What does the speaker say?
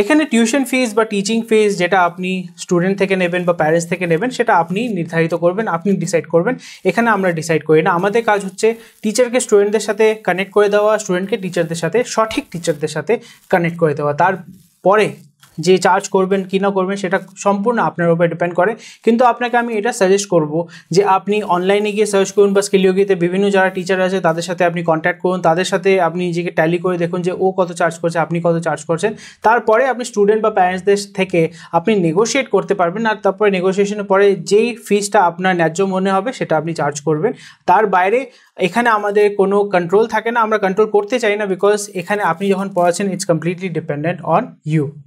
এখানে টিউশন ফিজ বা টিচিং ফিজ যেটা আপনি স্টুডেন্ট থেকে নেবেন বা প্যারেন্টস থেকে নেবেন সেটা আপনি নির্ধারিত করবেন আপনি ডিসাইড করবেন এখানে আমরা ডিসাইড করি না আমাদের কাজ হচ্ছে টিচারকে স্টুডেন্টদের সাথে কানেক্ট করে দেওয়া স্টুডেন্টকে টিচারদের সাথে সঠিক টিচারদের সাথে কানেক্ট করে দেওয়া তারপরে যে চার্জ করবেন কি না করবেন সেটা সম্পূর্ণ আপনার উপরে ডিপেন্ড করে কিন্তু আপনাকে আমি এটা সাজেস্ট করব যে আপনি অনলাইনে গিয়ে সার্চ করুন বা স্কিলিওগিতে বিভিন্ন যারা টিচার আছে তাদের সাথে আপনি কন্ট্যাক্ট করুন তাদের সাথে আপনি নিজেকে ট্যালি করে দেখুন যে ও কত চার্জ করছে আপনি কত চার্জ করছেন তারপরে আপনি স্টুডেন্ট বা প্যারেন্টসদের থেকে আপনি নেগোশিয়েট করতে পারবেন আর তারপরে নেগোসিয়েশনের পরে যেই ফিজটা আপনার ন্যায্য মনে হবে সেটা আপনি চার্জ করবেন তার বাইরে এখানে আমাদের কোনো কন্ট্রোল থাকে না আমরা কন্ট্রোল করতে চাই না বিকজ এখানে আপনি যখন পড়াচ্ছেন it's completely dependent on you